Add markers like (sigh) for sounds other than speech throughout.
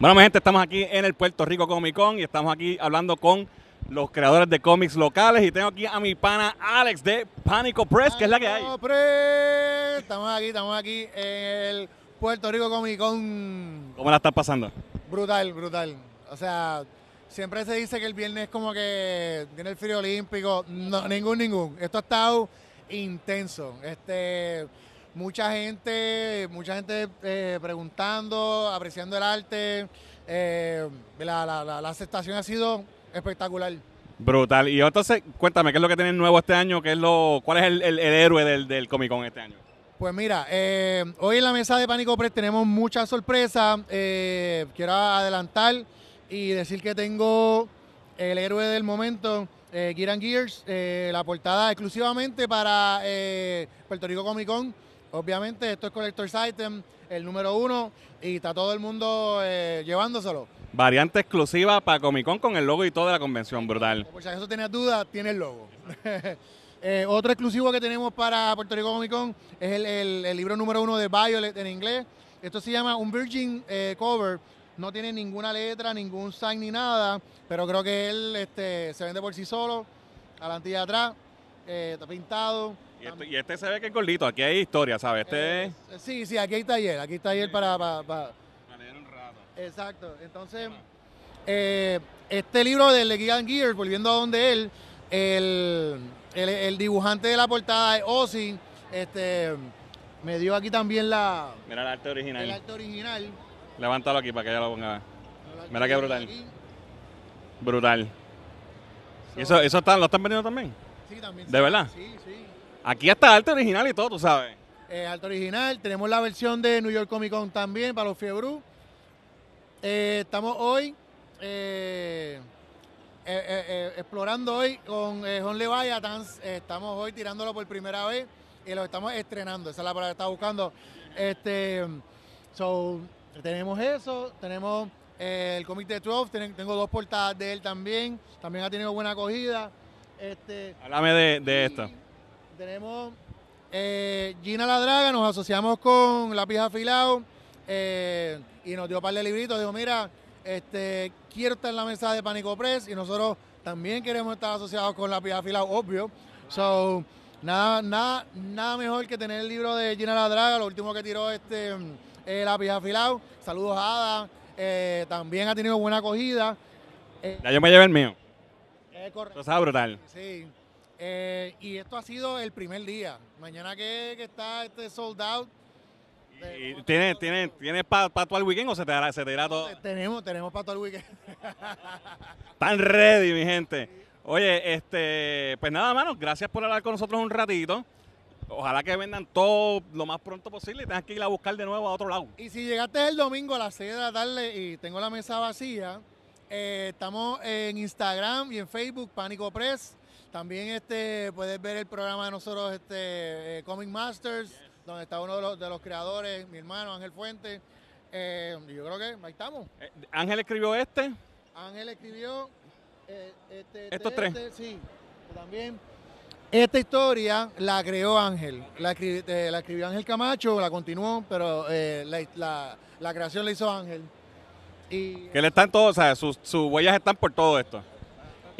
Bueno, mi gente, estamos aquí en el Puerto Rico Comic Con y estamos aquí hablando con los creadores de cómics locales y tengo aquí a mi pana Alex de Pánico Press, que es la que hay. Press. Estamos aquí, estamos aquí en el Puerto Rico Comic Con. ¿Cómo la estás pasando? Brutal, brutal. O sea, siempre se dice que el viernes como que viene el frío olímpico. No, ningún, ningún. Esto ha estado intenso. Este, mucha gente, mucha gente eh, preguntando, apreciando el arte. Eh, la, aceptación ha sido espectacular. Brutal. Y entonces, cuéntame, ¿qué es lo que tienen nuevo este año? ¿Qué es lo, ¿Cuál es el, héroe del, del Comic Con este año? Pues mira, eh, hoy en la mesa de Pánico Press tenemos muchas sorpresas. quiero adelantar y decir que tengo el héroe del momento, eh, Gears, la portada exclusivamente para Puerto Rico Comic Con. Obviamente, esto es Collector's Item, el número uno, y está todo el mundo eh, llevándoselo. Variante exclusiva para Comic Con con el logo y toda la convención, brutal. Por si acaso tenías dudas, tiene el logo. (laughs) Eh, otro exclusivo que tenemos para Puerto Rico Comic Con es el, libro número uno de Violet en inglés. Esto se llama un Virgin eh, Cover. No tiene ninguna letra, ningún sign ni nada, pero creo que él este, se vende por sí solo, adelante y atrás, está pintado y este, se ve que es gordito, aquí hay historia, ¿sabes? Este eh, eh, Sí, sí, aquí hay taller, aquí está taller para, para, leer un rato. Exacto, entonces, eh, este libro de Legian Gear, volviendo a donde él, el, el, dibujante de la portada es Ozzy, este, me dio aquí también la... Mira el arte original. El arte original. Levántalo aquí para que ella lo ponga. Mira qué brutal. Brutal. eso, eso está, lo están vendiendo también? Sí, también. ¿De verdad? Sí, sí. Aquí está alto original y todo, tú sabes. Eh, alto original, tenemos la versión de New York Comic Con también para los Fiebru. Eh, estamos hoy eh, explorando hoy con John Levaya estamos hoy tirándolo por primera vez y lo estamos estrenando. Esa es la palabra que estaba buscando. Este, so, tenemos eso, tenemos el cómic de 12, tengo dos portadas de él también, también ha tenido buena acogida. Este, Háblame de, esto tenemos eh, Gina La Draga, nos asociamos con Lápiz Afilado eh, y nos dio un par de libritos. Dijo, mira, este, quiero estar en la mesa de Pánico Press y nosotros también queremos estar asociados con pija Afilado, obvio. So, nada, nada, nada mejor que tener el libro de Gina La Draga, lo último que tiró este La eh, Lápiz Saludos a Ada, también ha tenido buena acogida. ya yo me llevé el mío. correcto. Eso brutal. Sí. Eh, y esto ha sido el primer día. Mañana que, está este sold out. tienes, para todo el weekend o se te irá todo? Tenemos, tenemos para todo el weekend. (laughs) Están ready, mi gente. Oye, este, pues nada, mano, gracias por hablar con nosotros un ratito. Ojalá que vendan todo lo más pronto posible y tengas que ir a buscar de nuevo a otro lado. Y si llegaste el domingo a la 6 de la y tengo la mesa vacía, eh, estamos en Instagram y en Facebook, Pánico Press. También este, puedes ver el programa de nosotros, este, eh, Comic Masters, donde está uno de los, de los, creadores, mi hermano Ángel Fuente. Eh, yo creo que ahí estamos. Eh, Ángel escribió este. Ángel escribió este, este, estos tres. Este, sí, este también. Esta historia la creó Ángel, la, escribió, Ángel Camacho, la continuó, pero la, la, creación la hizo Ángel. Y, que le están todos, o sea, sus huellas están por todo esto.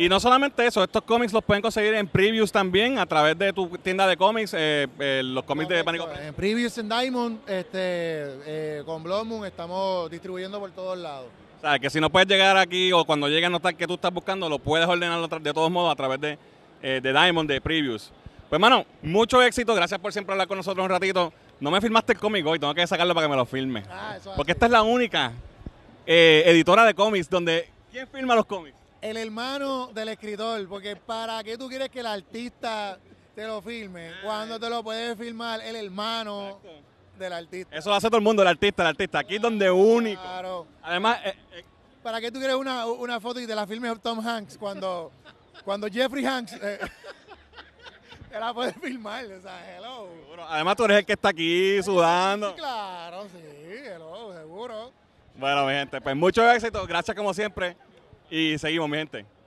Y no solamente eso, estos cómics los pueden conseguir en previews también a través de tu tienda de cómics, eh, eh, los cómics de Pánico. En previews en Diamond, este, eh, con Bloomum estamos distribuyendo por todos lados. O sea, que si no puedes llegar aquí o cuando llegue a notar que tú estás buscando, lo puedes ordenar de todos modos a través de, eh, de Diamond, de previews. Pues, hermano, mucho éxito. Gracias por siempre hablar con nosotros un ratito. No me firmaste el cómic hoy, tengo que sacarlo para que me lo firme. Ah, Porque esta es la única editora de cómics donde... ¿Quién firma los cómics? el hermano del escritor, porque ¿para qué tú quieres que el artista te lo filme? Cuando te lo puede filmar el hermano del artista. Eso lo hace todo el mundo, el artista, el artista. Aquí es donde único. Claro. Además, eh, eh, ¿para qué tú quieres una, foto y te la filme Tom Hanks cuando, cuando Jeffrey Hanks... Eh, te la puede filmar, o sea, hello. Además, tú eres el que está aquí sudando. claro, sí, hello, seguro. Bueno, mi gente, pues mucho éxito. Gracias como siempre. Y seguimos, mi gente.